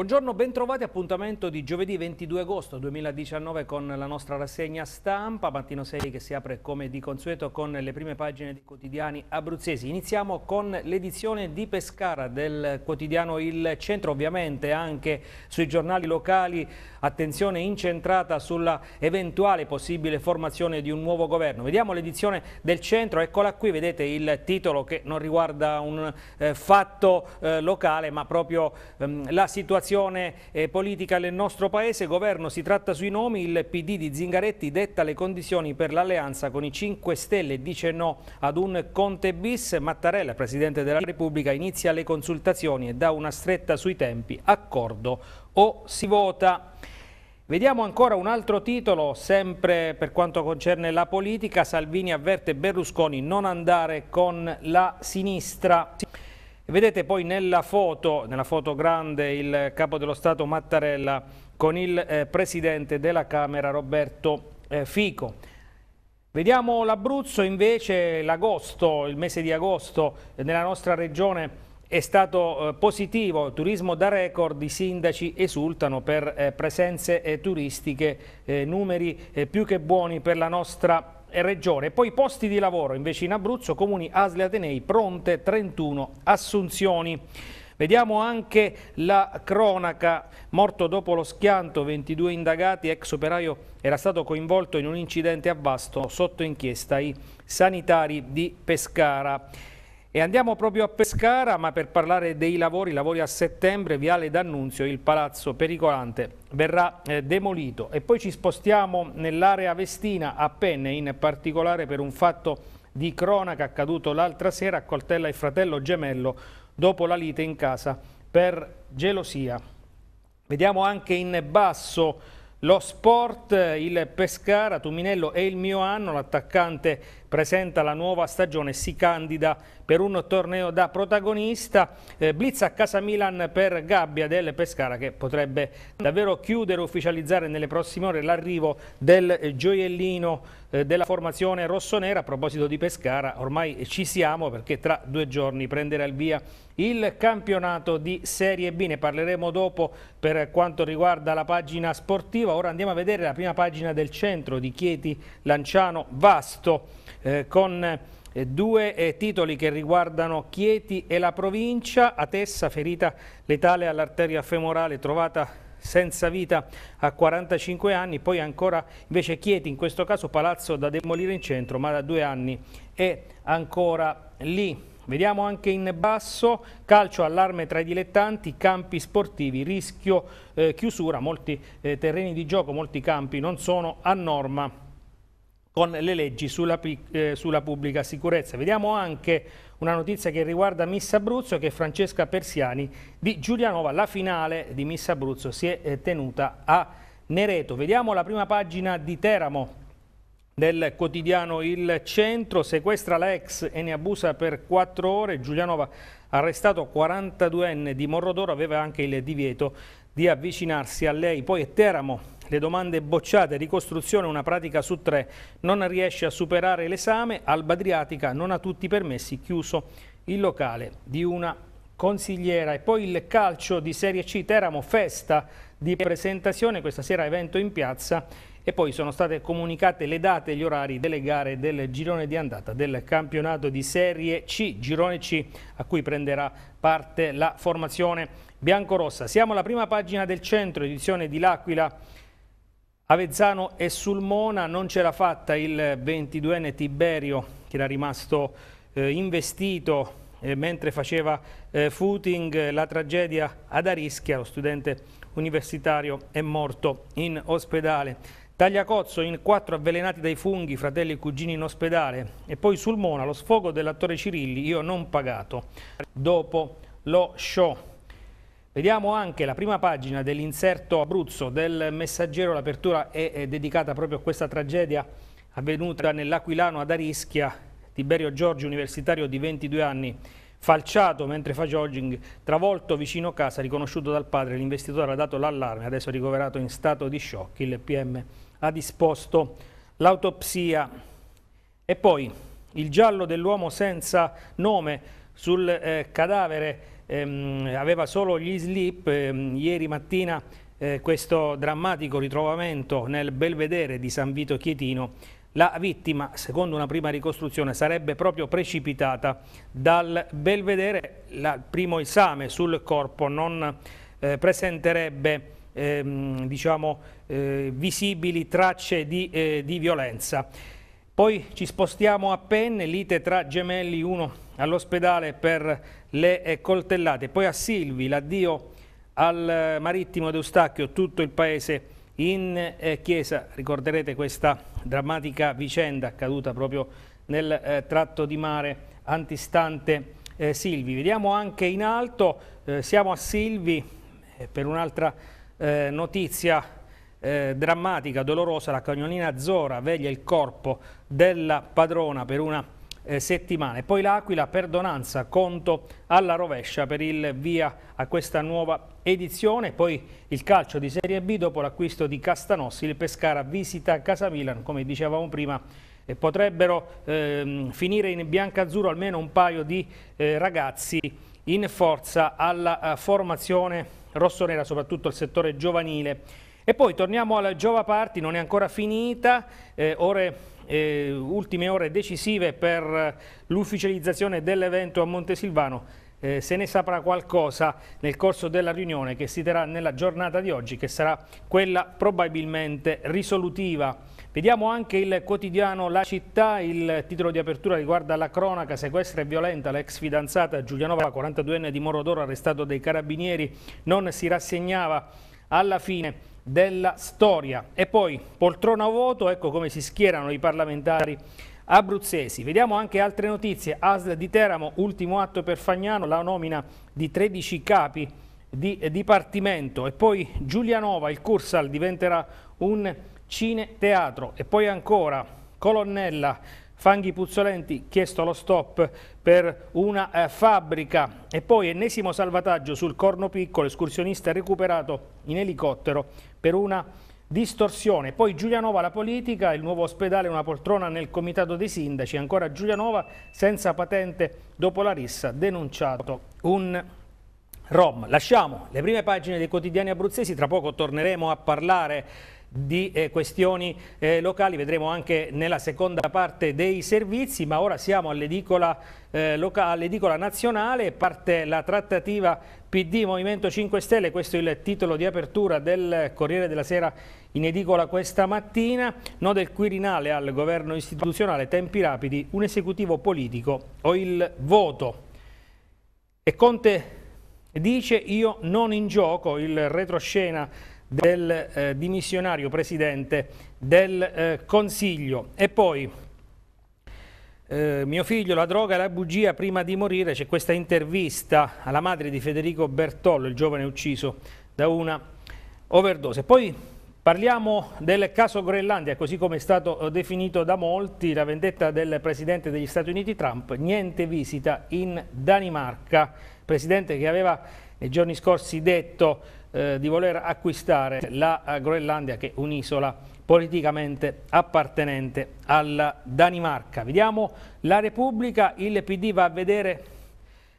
Buongiorno, bentrovati. Appuntamento di giovedì 22 agosto 2019 con la nostra rassegna stampa. Mattino 6 che si apre come di consueto con le prime pagine di quotidiani abruzzesi. Iniziamo con l'edizione di Pescara del quotidiano Il Centro. Ovviamente anche sui giornali locali attenzione incentrata sulla eventuale possibile formazione di un nuovo governo. Vediamo l'edizione del Centro. Eccola qui, vedete il titolo che non riguarda un eh, fatto eh, locale ma proprio ehm, la situazione situazione eh, politica nel nostro paese, governo si tratta sui nomi, il PD di Zingaretti detta le condizioni per l'alleanza con i 5 Stelle, dice no ad un Conte bis, Mattarella, Presidente della Repubblica, inizia le consultazioni e dà una stretta sui tempi, accordo o si vota. Vediamo ancora un altro titolo, sempre per quanto concerne la politica, Salvini avverte Berlusconi non andare con la sinistra. Vedete poi nella foto, nella foto grande, il capo dello Stato Mattarella con il eh, presidente della Camera Roberto eh, Fico. Vediamo l'Abruzzo invece, l'agosto, il mese di agosto eh, nella nostra regione è stato eh, positivo, turismo da record, i sindaci esultano per eh, presenze turistiche, numeri più che buoni per la nostra regione e Regione. Poi posti di lavoro invece in Abruzzo, comuni Asle Atenei, pronte 31 assunzioni. Vediamo anche la cronaca, morto dopo lo schianto, 22 indagati, ex operaio era stato coinvolto in un incidente a Vasto, sotto inchiesta i sanitari di Pescara. E andiamo proprio a Pescara, ma per parlare dei lavori, lavori a settembre, Viale D'Annunzio, il palazzo pericolante verrà eh, demolito. E poi ci spostiamo nell'area Vestina, a Penne, in particolare per un fatto di cronaca accaduto l'altra sera a Coltella e fratello gemello dopo la lite in casa per gelosia. Vediamo anche in basso lo sport, il Pescara, Tuminello è il mio anno, l'attaccante presenta la nuova stagione si candida per un torneo da protagonista. Eh, blitz a casa Milan per Gabbia del Pescara che potrebbe davvero chiudere, ufficializzare nelle prossime ore l'arrivo del gioiellino eh, della formazione rossonera. A proposito di Pescara, ormai ci siamo perché tra due giorni prenderà il via il campionato di Serie B. Ne parleremo dopo per quanto riguarda la pagina sportiva. Ora andiamo a vedere la prima pagina del centro di Chieti Lanciano Vasto. Eh, con eh, due eh, titoli che riguardano Chieti e la provincia, a Tessa ferita letale all'arteria femorale trovata senza vita a 45 anni, poi ancora invece Chieti, in questo caso palazzo da demolire in centro, ma da due anni è ancora lì. Vediamo anche in basso, calcio allarme tra i dilettanti, campi sportivi, rischio eh, chiusura, molti eh, terreni di gioco, molti campi non sono a norma con le leggi sulla, eh, sulla, pubblica sicurezza. Vediamo anche una notizia che riguarda Miss Abruzzo che è Francesca Persiani di Giulianova. La finale di Miss Abruzzo si è eh, tenuta a Nereto. Vediamo la prima pagina di Teramo del quotidiano Il Centro. Sequestra la ex e ne abusa per quattro ore. Giulianova arrestato 42enne di Morrodoro aveva anche il divieto di avvicinarsi a lei. Poi è Teramo le domande bocciate, ricostruzione una pratica su tre, non riesce a superare l'esame, Alba Adriatica non ha tutti i permessi, chiuso il locale di una consigliera. E poi il calcio di Serie C Teramo, festa di presentazione, questa sera evento in piazza e poi sono state comunicate le date e gli orari delle gare del girone di andata del campionato di Serie C, girone C a cui prenderà parte la formazione biancorossa. Siamo alla prima pagina del centro, edizione di L'Aquila Avezzano e Sulmona non ce l'ha fatta il 22enne Tiberio che era rimasto eh, investito eh, mentre faceva eh, footing eh, la tragedia ad Arischia, lo studente universitario è morto in ospedale. Tagliacozzo in quattro avvelenati dai funghi, fratelli e cugini in ospedale e poi Sulmona lo sfogo dell'attore Cirilli, io non pagato. Dopo lo show Vediamo anche la prima pagina dell'inserto Abruzzo del Messaggero, l'apertura è, è dedicata proprio a questa tragedia avvenuta nell'Aquilano ad Arischia, Tiberio Giorgi, universitario di 22 anni, falciato mentre fa jogging, travolto vicino casa, riconosciuto dal padre, l'investitore ha dato l'allarme, adesso ricoverato in stato di shock, il PM ha disposto l'autopsia e poi il giallo dell'uomo senza nome sul eh, cadavere ehm, aveva solo gli slip, ehm, ieri mattina eh, questo drammatico ritrovamento nel belvedere di San Vito Chietino la vittima, secondo una prima ricostruzione, sarebbe proprio precipitata dal belvedere. La, il primo esame sul corpo non eh, presenterebbe ehm, diciamo, eh, visibili tracce di, eh, di, violenza. Poi ci spostiamo a Penne, lite tra gemelli, 1 all'ospedale per le eh, coltellate. Poi a Silvi l'addio al eh, marittimo d'Eustacchio, tutto il paese in eh, chiesa. Ricorderete questa drammatica vicenda accaduta proprio nel eh, tratto di mare antistante eh, Silvi. Vediamo anche in alto, eh, siamo a Silvi per un'altra notizia drammatica, dolorosa, la cagnolina Zora veglia il corpo della padrona per una eh, settimane. Poi l'Aquila, perdonanza, conto alla rovescia per il via a questa nuova edizione. Poi il calcio di Serie B dopo l'acquisto di Castanossi, il Pescara visita Casa Milan, come dicevamo prima, e potrebbero ehm, finire in biancazzurro almeno un paio di eh, ragazzi in forza alla eh, formazione rossonera, soprattutto il settore giovanile. E poi torniamo alla Giova Party, non è ancora finita, eh, ore eh, ultime ore decisive per l'ufficializzazione dell'evento a Montesilvano. Eh, se ne saprà qualcosa nel corso della riunione che si terrà nella giornata di oggi, che sarà quella probabilmente risolutiva. Vediamo anche il quotidiano La Città, il titolo di apertura riguarda la cronaca, sequestra e violenta l'ex fidanzata Giulianova, 42enne di Morodoro, arrestato dai carabinieri, non si rassegnava alla fine della storia. E poi poltrona o voto, ecco come si schierano i parlamentari abruzzesi. Vediamo anche altre notizie. ASL di Teramo, ultimo atto per Fagnano, la nomina di 13 capi di dipartimento. E poi Giulianova, il Cursal, diventerà un cine teatro. E poi ancora Colonnella, fanghi puzzolenti, chiesto lo stop per una eh, fabbrica. E poi ennesimo salvataggio sul Corno Piccolo, escursionista recuperato in elicottero per una distorsione. Poi Giulianova la politica, il nuovo ospedale, una poltrona nel comitato dei sindaci, ancora Giulianova senza patente dopo la rissa, denunciato un rom. Lasciamo le prime pagine dei quotidiani abruzzesi, tra poco torneremo a parlare di eh, questioni eh, locali, vedremo anche nella seconda parte dei servizi, ma ora siamo all'edicola eh, nazionale, parte la trattativa PD Movimento 5 Stelle, questo è il titolo di apertura del Corriere della Sera in edicola questa mattina, no del Quirinale al governo istituzionale, tempi rapidi, un esecutivo politico o il voto. E Conte dice io non in gioco, il retroscena del eh, dimissionario presidente del eh, Consiglio. E poi eh, mio figlio, la droga e la bugia prima di morire, c'è questa intervista alla madre di Federico Bertollo, il giovane ucciso da una overdose. Poi Parliamo del caso Groenlandia, così come è stato eh, definito da molti, la vendetta del presidente degli Stati Uniti Trump, niente visita in Danimarca, presidente che aveva nei giorni scorsi detto eh, di voler acquistare la Groenlandia che è un'isola politicamente appartenente alla Danimarca. Vediamo la Repubblica, il PD va a vedere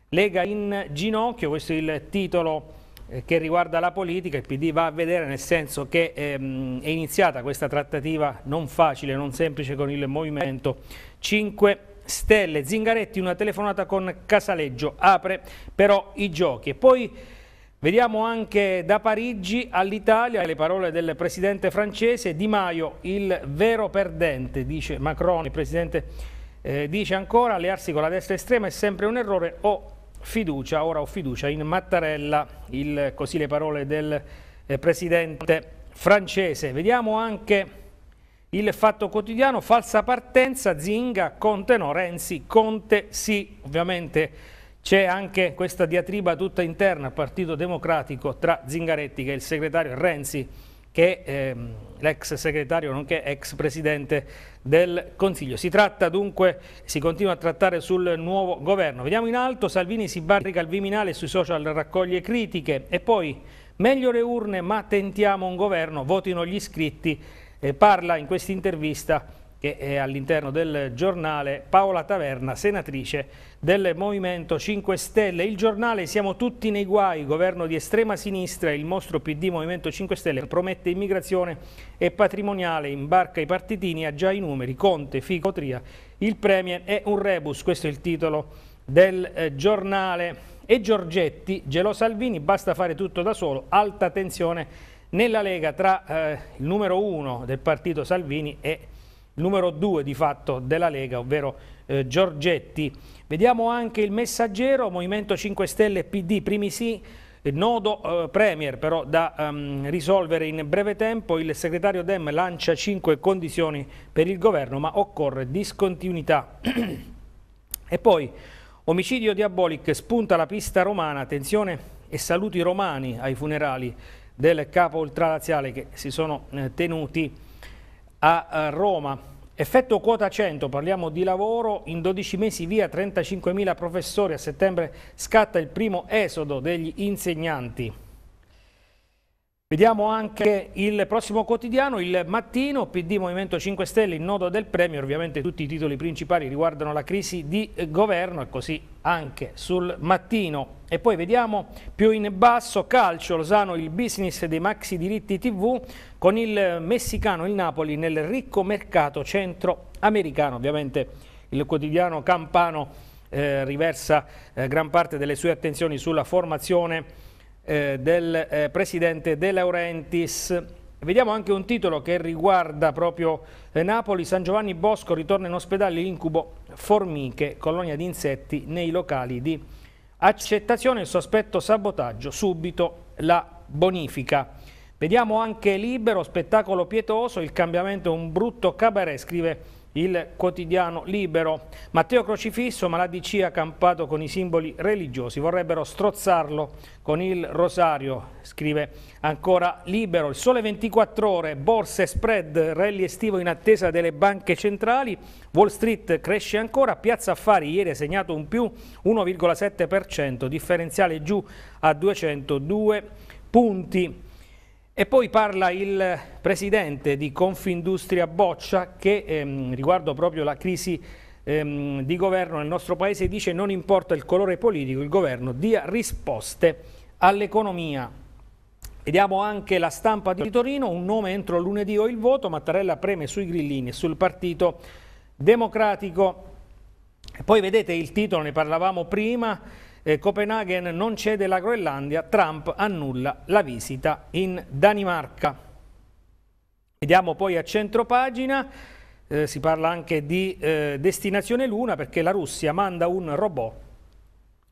Lega in ginocchio, questo è il titolo eh, che riguarda la politica, il PD va a vedere nel senso che ehm, è iniziata questa trattativa non facile, non semplice con il Movimento 5 Stelle. Zingaretti una telefonata con Casaleggio, apre però i giochi. E poi vediamo anche da Parigi all'Italia le parole del presidente francese Di Maio, il vero perdente, dice Macron, il presidente eh, dice ancora allearsi con la destra estrema è sempre un errore o fiducia, ora ho fiducia in Mattarella, il, così le parole del eh, presidente francese. Vediamo anche il fatto quotidiano, falsa partenza, Zinga, Conte no, Renzi, Conte sì, ovviamente c'è anche questa diatriba tutta interna al Partito Democratico tra Zingaretti che è il segretario Renzi che è ehm, l'ex segretario nonché ex presidente del Consiglio. Si tratta dunque, si continua a trattare sul nuovo governo. Vediamo in alto, Salvini si barrica al Viminale sui social raccoglie critiche e poi meglio le urne ma tentiamo un governo, votino gli iscritti, eh, parla in questa intervista che è all'interno del giornale, Paola Taverna, senatrice del Movimento 5 Stelle. Il giornale Siamo tutti nei guai, governo di estrema sinistra, il mostro PD Movimento 5 Stelle promette immigrazione e patrimoniale, imbarca i partitini, ha già i numeri, Conte, Fico, Tria, il Premier è un rebus, questo è il titolo del eh, giornale. E Giorgetti, gelò Salvini, basta fare tutto da solo, alta tensione nella Lega tra eh, il numero uno del partito Salvini e numero due di fatto della Lega, ovvero eh, Giorgetti. Vediamo anche il messaggero, Movimento 5 Stelle PD, primi sì, nodo eh, Premier però da um, risolvere in breve tempo, il segretario Dem lancia cinque condizioni per il governo ma occorre discontinuità. e poi omicidio diabolic spunta la pista romana, attenzione e saluti romani ai funerali del capo ultralaziale che si sono eh, tenuti a Roma. Effetto quota 100, parliamo di lavoro, in 12 mesi via 35.000 professori, a settembre scatta il primo esodo degli insegnanti. Vediamo anche il prossimo quotidiano, il mattino, PD Movimento 5 Stelle, il nodo del premio, ovviamente tutti i titoli principali riguardano la crisi di eh, governo e così anche sul mattino. E poi vediamo più in basso calcio, Losano il business dei maxi diritti tv con il eh, messicano il Napoli nel ricco mercato centroamericano, ovviamente il quotidiano campano eh, riversa eh, gran parte delle sue attenzioni sulla formazione eh, del eh, presidente De Laurentiis. Vediamo anche un titolo che riguarda proprio eh, Napoli, San Giovanni Bosco ritorna in ospedale l'incubo formiche, colonia di insetti nei locali di accettazione, il sospetto sabotaggio, subito la bonifica. Vediamo anche Libero, spettacolo pietoso, il cambiamento è un brutto cabaret, scrive il quotidiano libero. Matteo Crocifisso, ma la DC ha campato con i simboli religiosi, vorrebbero strozzarlo con il rosario, scrive ancora libero. Il sole 24 ore, borse, spread, rally estivo in attesa delle banche centrali, Wall Street cresce ancora, Piazza Affari ieri ha segnato un più 1,7%, differenziale giù a 202 punti. E poi parla il presidente di Confindustria Boccia che ehm, riguardo proprio la crisi ehm, di governo nel nostro paese dice non importa il colore politico, il governo dia risposte all'economia. Vediamo anche la stampa di Torino, un nome entro lunedì o il voto, Mattarella preme sui grillini e sul partito democratico. poi vedete il titolo, ne parlavamo prima, eh, Copenaghen non cede la Groenlandia, Trump annulla la visita in Danimarca. Vediamo poi a centro pagina, eh, si parla anche di eh, destinazione Luna perché la Russia manda un robot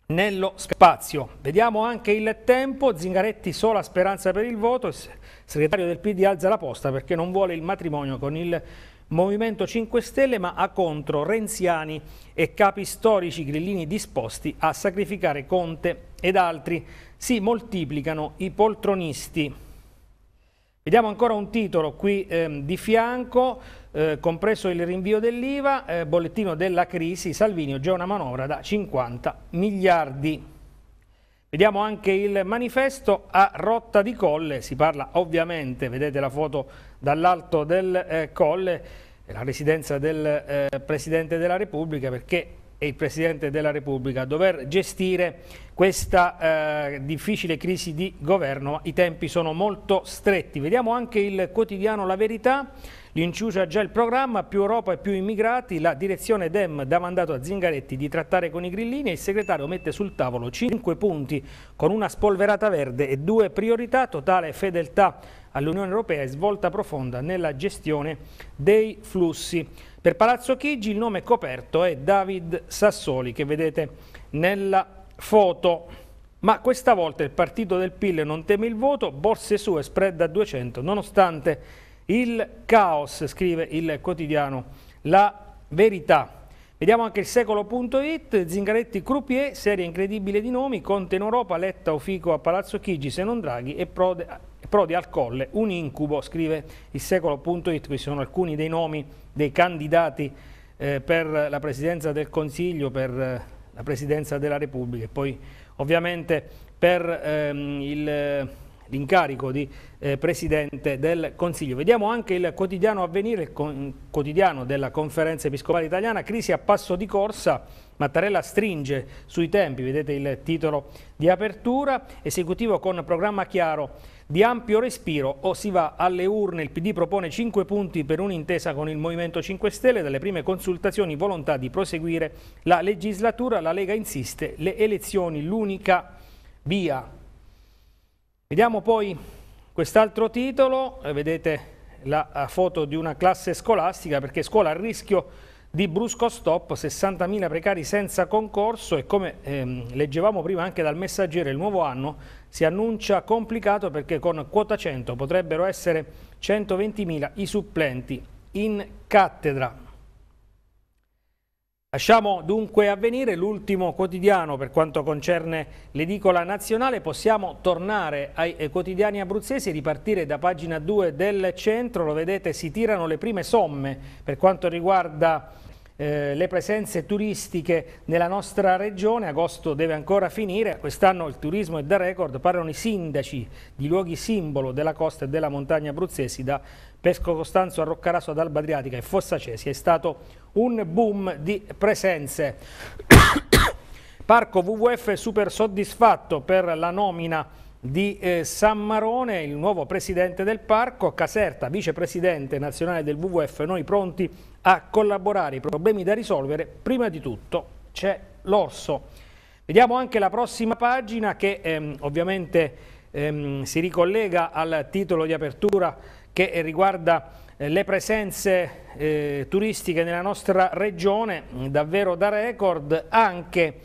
nello spazio. Vediamo anche il tempo, Zingaretti sola speranza per il voto, il segretario del PD alza la posta perché non vuole il matrimonio con il Movimento 5 Stelle ma a contro renziani e capi storici grillini disposti a sacrificare Conte ed altri. Si moltiplicano i poltronisti. Vediamo ancora un titolo qui ehm, di fianco, eh, compreso il rinvio dell'IVA, eh, bollettino della crisi, Salvini già una manovra da 50 miliardi. Vediamo anche il manifesto a rotta di colle, si parla ovviamente, vedete la foto dall'alto del eh, Colle, la residenza del eh, Presidente della Repubblica, perché è il Presidente della Repubblica a dover gestire questa eh, difficile crisi di governo. I tempi sono molto stretti. Vediamo anche il quotidiano La Verità Rinciucia già il programma, più Europa e più immigrati, la direzione Dem dà mandato a Zingaretti di trattare con i grillini e il segretario mette sul tavolo 5 punti con una spolverata verde e due priorità, totale fedeltà all'Unione Europea e svolta profonda nella gestione dei flussi. Per Palazzo Chigi il nome coperto è David Sassoli che vedete nella foto. Ma questa volta il partito del PIL non teme il voto, borse sue spread a 200 nonostante il caos, scrive il quotidiano, la verità. Vediamo anche il secolo.it, Zingaretti Croupier, serie incredibile di nomi, Conte in Europa, Letta Ufico a Palazzo Chigi se non Draghi e Prodi, Prodi al Colle, un incubo, scrive il secolo.it, questi sono alcuni dei nomi dei candidati eh, per la presidenza del Consiglio, per eh, la presidenza della Repubblica e poi ovviamente per ehm, il l'incarico di eh, Presidente del Consiglio. Vediamo anche il quotidiano avvenire, il quotidiano della Conferenza Episcopale Italiana, crisi a passo di corsa, Mattarella stringe sui tempi, vedete il titolo di apertura, esecutivo con programma chiaro di ampio respiro o si va alle urne, il PD propone 5 punti per un'intesa con il Movimento 5 Stelle, dalle prime consultazioni volontà di proseguire la legislatura, la Lega insiste, le elezioni l'unica via Vediamo poi quest'altro titolo, eh, vedete la foto di una classe scolastica perché scuola a rischio di brusco stop, 60.000 precari senza concorso e come ehm, leggevamo prima anche dal messaggero il nuovo anno si annuncia complicato perché con quota 100 potrebbero essere 120.000 i supplenti in cattedra. Lasciamo dunque avvenire l'ultimo quotidiano per quanto concerne l'edicola nazionale. Possiamo tornare ai eh, quotidiani abruzzesi e ripartire da pagina 2 del centro. Lo vedete, si tirano le prime somme per quanto riguarda eh, le presenze turistiche nella nostra regione, agosto deve ancora finire, quest'anno il turismo è da record, parlano i sindaci di luoghi simbolo della costa e della montagna abruzzesi da Pesco Costanzo a Roccaraso ad Alba Adriatica e Fossa Cesi, è stato un boom di presenze. Parco WWF super soddisfatto per la nomina di eh, San Marone, il nuovo presidente del parco, Caserta, vicepresidente nazionale del WWF, noi pronti a collaborare, i problemi da risolvere, prima di tutto c'è l'orso. Vediamo anche la prossima pagina che ehm, ovviamente ehm, si ricollega al titolo di apertura che riguarda eh, le presenze eh, turistiche nella nostra regione, davvero da record, anche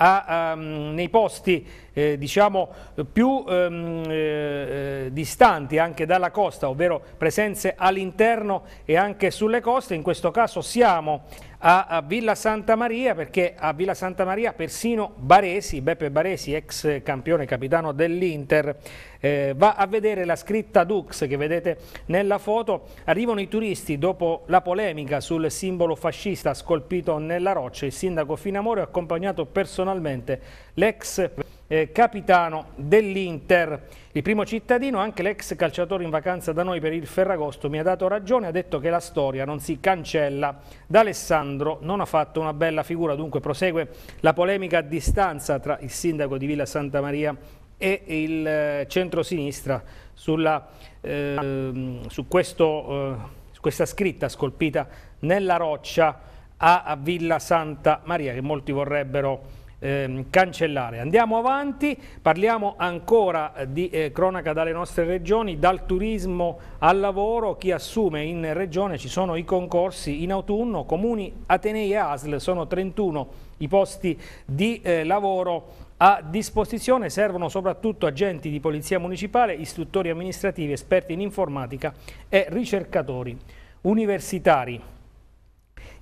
a, um, nei posti eh, diciamo, più um, eh, distanti anche dalla costa, ovvero presenze all'interno e anche sulle coste, in questo caso siamo a, a, Villa Santa Maria perché a Villa Santa Maria persino Baresi, Beppe Baresi, ex campione capitano dell'Inter, eh, va a vedere la scritta Dux che vedete nella foto. Arrivano i turisti dopo la polemica sul simbolo fascista scolpito nella roccia. Il sindaco Finamore ha accompagnato personalmente l'ex eh, capitano dell'Inter. Il primo cittadino, anche l'ex calciatore in vacanza da noi per il Ferragosto, mi ha dato ragione, ha detto che la storia non si cancella. D'Alessandro non ha fatto una bella figura, dunque prosegue la polemica a distanza tra il sindaco di Villa Santa Maria e il eh, centrosinistra sulla, eh, su questo, eh, questa scritta scolpita nella roccia a Villa Santa Maria che molti vorrebbero ehm, cancellare. Andiamo avanti, parliamo ancora eh, di eh, cronaca dalle nostre regioni, dal turismo al lavoro, chi assume in regione ci sono i concorsi in autunno, comuni Atenei e ASL sono 31 i posti di eh, lavoro a disposizione servono soprattutto agenti di polizia municipale, istruttori amministrativi, esperti in informatica e ricercatori universitari.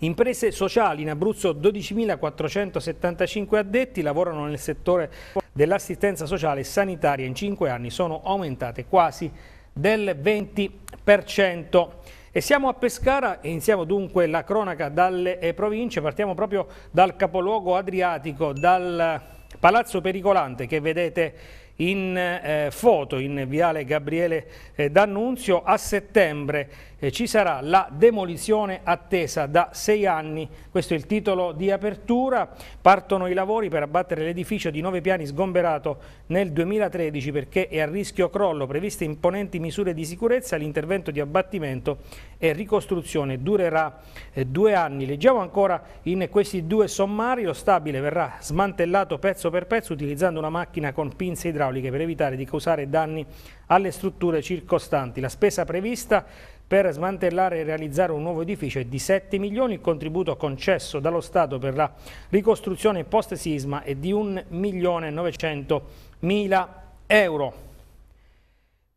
Imprese sociali in Abruzzo 12.475 addetti lavorano nel settore dell'assistenza sociale e sanitaria in 5 anni sono aumentate quasi del 20%. E siamo a Pescara iniziamo dunque la cronaca dalle eh, province, partiamo proprio dal capoluogo adriatico, dal palazzo pericolante che vedete in eh, foto in Viale Gabriele eh, D'Annunzio a settembre eh, ci sarà la demolizione attesa da sei anni. Questo è il titolo di apertura. Partono i lavori per abbattere l'edificio di nove piani sgomberato nel 2013 perché è a rischio crollo. Previste imponenti misure di sicurezza, l'intervento di abbattimento e ricostruzione durerà eh, due anni. Leggiamo ancora in questi due sommari. Lo stabile verrà smantellato pezzo per pezzo utilizzando una macchina con pinze idrauliche per evitare di causare danni alle strutture circostanti. La spesa prevista per smantellare e realizzare un nuovo edificio è di 7 milioni il contributo concesso dallo Stato per la ricostruzione post sisma è di 1 milione 900 mila euro.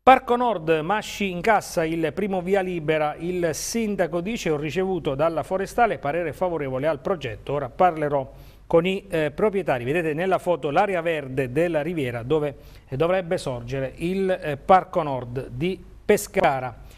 Parco Nord Masci incassa il primo via libera. Il sindaco dice ho ricevuto dalla forestale parere favorevole al progetto. Ora parlerò con i eh, proprietari. Vedete nella foto l'area verde della riviera dove eh, dovrebbe sorgere il eh, Parco Nord di Pescara.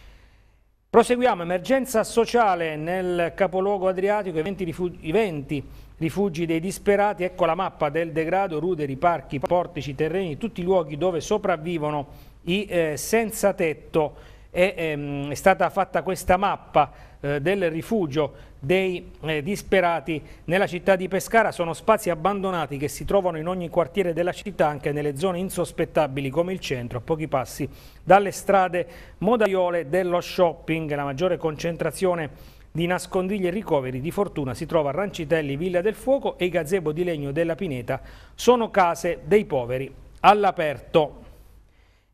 Proseguiamo, emergenza sociale nel capoluogo adriatico, i 20, rifugi, i 20, rifugi, dei disperati, ecco la mappa del degrado, ruderi, parchi, portici, terreni, tutti i luoghi dove sopravvivono i eh, senza tetto. E, ehm, è stata fatta questa mappa eh, del rifugio dei eh, disperati nella città di Pescara sono spazi abbandonati che si trovano in ogni quartiere della città anche nelle zone insospettabili come il centro a pochi passi dalle strade modaiole dello shopping la maggiore concentrazione di nascondigli e ricoveri di fortuna si trova a Rancitelli, Villa del Fuoco e i gazebo di legno della Pineta sono case dei poveri all'aperto.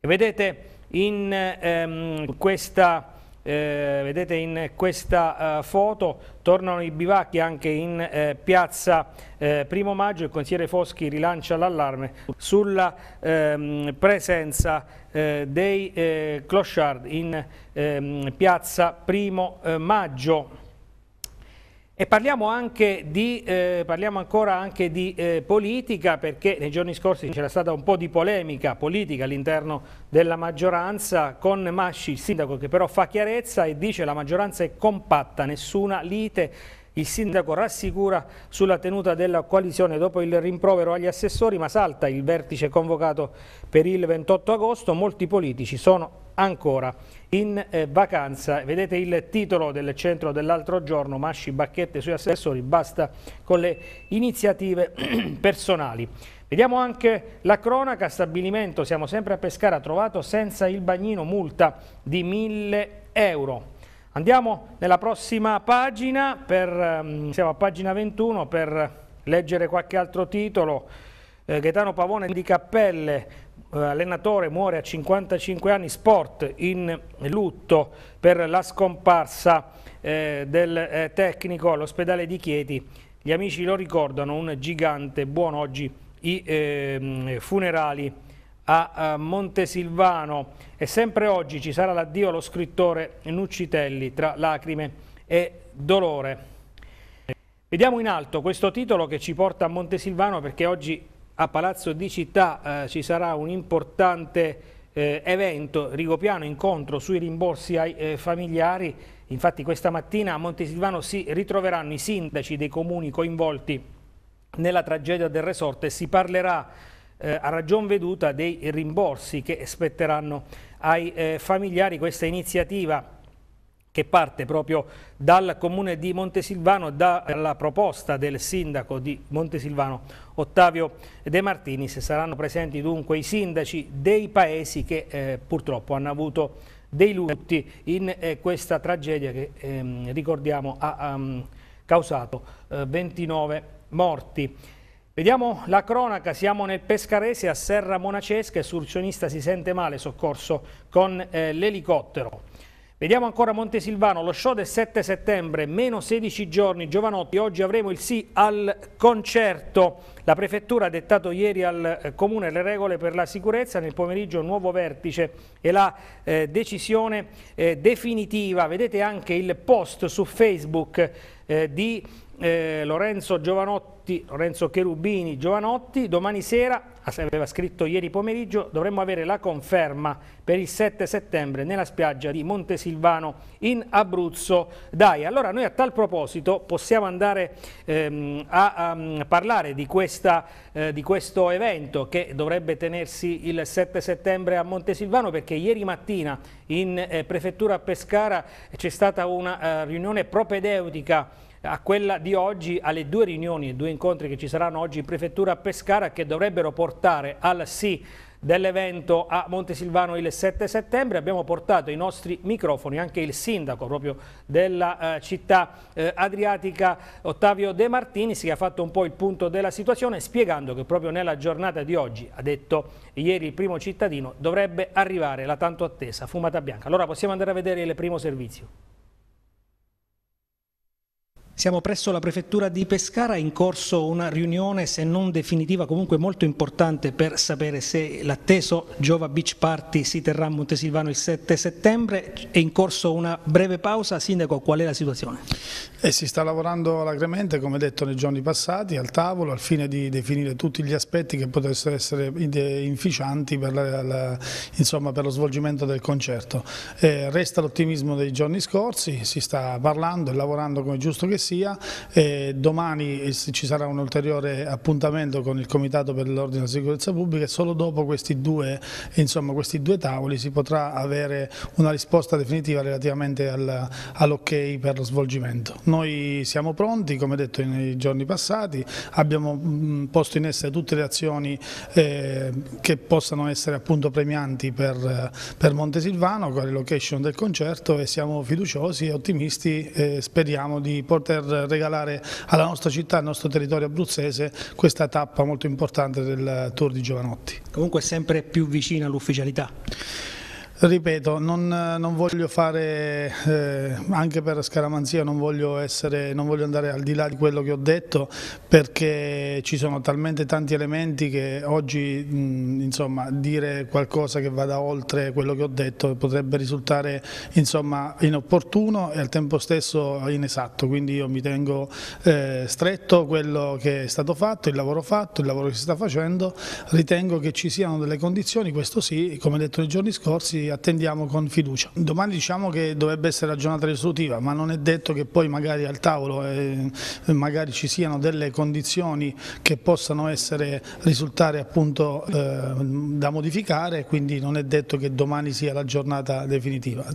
Vedete in ehm, questa eh, vedete in questa eh, foto tornano i bivacchi anche in eh, piazza eh, Primo Maggio, il consigliere Foschi rilancia l'allarme sulla ehm, presenza eh, dei eh, clochard in ehm, piazza Primo Maggio. E parliamo, anche di, eh, parliamo ancora anche di eh, politica perché nei giorni scorsi c'era stata un po' di polemica politica all'interno della maggioranza con Masci, il sindaco che però fa chiarezza e dice la maggioranza è compatta, nessuna lite. Il sindaco rassicura sulla tenuta della coalizione dopo il rimprovero agli assessori ma salta il vertice convocato per il 28 agosto. Molti politici sono ancora in eh, vacanza. Vedete il titolo del centro dell'altro giorno, Masci Bacchette sui assessori, basta con le iniziative personali. Vediamo anche la cronaca, stabilimento, siamo sempre a Pescara, trovato senza il bagnino multa di 1000 euro. Andiamo nella prossima pagina, per, ehm, siamo a pagina 21 per leggere qualche altro titolo. Eh, Gaetano Pavone di Cappelle, eh, allenatore muore a 55 anni, sport in lutto per la scomparsa eh, del eh, tecnico all'ospedale di Chieti. Gli amici lo ricordano, un gigante, buono oggi i eh, funerali a, a Montesilvano e sempre oggi ci sarà l'addio allo scrittore Nuccitelli tra lacrime e dolore. Vediamo in alto questo titolo che ci porta a Montesilvano perché oggi a Palazzo di Città eh, ci sarà un importante eh, evento rigopiano, incontro sui rimborsi ai eh, familiari. Infatti questa mattina a Montesilvano si ritroveranno i sindaci dei comuni coinvolti nella tragedia del resort e si parlerà eh, a ragion veduta dei rimborsi che spetteranno ai eh, familiari. Questa iniziativa che parte proprio dal comune di Montesilvano, dalla proposta del sindaco di Montesilvano Ottavio De Martinis. Saranno presenti dunque i sindaci dei paesi che eh, purtroppo hanno avuto dei lutti in eh, questa tragedia che ehm, ricordiamo ha um, causato eh, 29 morti. Vediamo la cronaca, siamo nel Pescarese a Serra Monacesca, escursionista si sente male, soccorso con eh, l'elicottero. Vediamo ancora Montesilvano, lo show del 7 settembre, meno 16 giorni, Giovanotti, oggi avremo il sì al concerto. La prefettura ha dettato ieri al eh, Comune le regole per la sicurezza, nel pomeriggio nuovo vertice e la eh, decisione eh, definitiva. Vedete anche il post su Facebook eh, di eh, Lorenzo, Giovanotti, Lorenzo Cherubini Giovanotti, domani sera, ah, aveva scritto ieri pomeriggio, dovremmo avere la conferma per il 7 settembre nella spiaggia di Montesilvano in Abruzzo. Dai, allora noi a tal proposito possiamo andare ehm, a, a, mm, parlare di, questa, eh, di questo evento che dovrebbe tenersi il 7 settembre a Montesilvano perché ieri mattina in eh, prefettura Pescara c'è stata una eh, riunione propedeutica a quella di oggi, alle due riunioni e due incontri che ci saranno oggi in prefettura a Pescara che dovrebbero portare al sì dell'evento a Montesilvano il 7 settembre. Abbiamo portato i nostri microfoni anche il sindaco proprio della eh, città eh, adriatica Ottavio De Martinis che ha fatto un po' il punto della situazione spiegando che proprio nella giornata di oggi, ha detto ieri il primo cittadino, dovrebbe arrivare la tanto attesa fumata bianca. Allora possiamo andare a vedere il primo servizio. Siamo presso la prefettura di Pescara, in corso una riunione se non definitiva comunque molto importante per sapere se l'atteso Giova Beach Party si terrà a Montesilvano il 7 settembre, è in corso una breve pausa, Sindaco qual è la situazione? E eh, si sta lavorando alacremente come detto nei giorni passati al tavolo al fine di definire tutti gli aspetti che potessero essere inficianti per, la, la, insomma, per lo svolgimento del concerto. Eh, resta l'ottimismo dei giorni scorsi, si sta parlando e lavorando come giusto che sia polizia. E domani eh, ci sarà un ulteriore appuntamento con il Comitato per l'Ordine e la Sicurezza Pubblica e solo dopo questi due, insomma, questi due tavoli si potrà avere una risposta definitiva relativamente al, all'ok per lo svolgimento. Noi siamo pronti, come detto nei giorni passati, abbiamo mm, posto in essere tutte le azioni eh, che possano essere appunto premianti per, per Montesilvano con la relocation del concerto e siamo fiduciosi e ottimisti e speriamo di poter per regalare alla nostra città, al nostro territorio abruzzese questa tappa molto importante del Tour di Giovanotti. Comunque sempre più vicina all'ufficialità. Ripeto, non, non, voglio fare, eh, anche per scaramanzia, non voglio, essere, non voglio, andare al di là di quello che ho detto perché ci sono talmente tanti elementi che oggi mh, insomma, dire qualcosa che vada oltre quello che ho detto potrebbe risultare insomma, inopportuno e al tempo stesso inesatto, quindi io mi tengo eh, stretto quello che è stato fatto, il lavoro fatto, il lavoro che si sta facendo, ritengo che ci siano delle condizioni, questo sì, come detto nei giorni scorsi, attendiamo con fiducia. Domani diciamo che dovrebbe essere la giornata risolutiva, ma non è detto che poi magari al tavolo eh, magari ci siano delle condizioni che possano essere, risultare appunto eh, da modificare, quindi non è detto che domani sia la giornata definitiva.